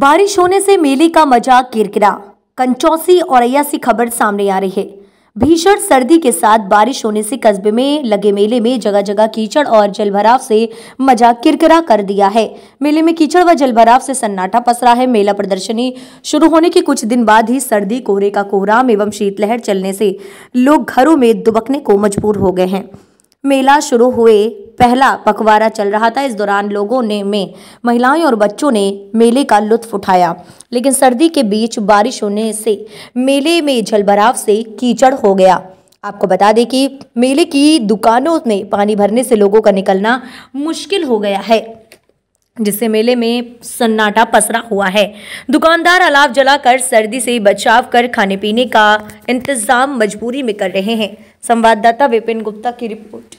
बारिश होने से मेले का मजा किरकिरा कंचौसी और ऐसी खबर सामने आ रही है भीषण सर्दी के साथ बारिश होने से कस्बे में लगे मेले में जगह जगह कीचड़ और जलभराव से मजा किरकिरा कर दिया है मेले में कीचड़ व जलभराव से सन्नाटा पसरा है मेला प्रदर्शनी शुरू होने के कुछ दिन बाद ही सर्दी कोहरे का कोहराम एवं शीतलहर चलने से लोग घरों में दुबकने को मजबूर हो गए हैं मेला शुरू हुए पहला पखवाड़ा चल रहा था इस दौरान लोगों ने में महिलाएं और बच्चों ने मेले का लुत्फ उठाया लेकिन सर्दी के बीच बारिश होने से मेले में जलभराव से कीचड़ हो गया आपको बता दें कि मेले की दुकानों में पानी भरने से लोगों का निकलना मुश्किल हो गया है जिससे मेले में सन्नाटा पसरा हुआ है दुकानदार अलाव जलाकर सर्दी से बचाव कर खाने पीने का इंतजाम मजबूरी में कर रहे हैं संवाददाता विपिन गुप्ता की रिपोर्ट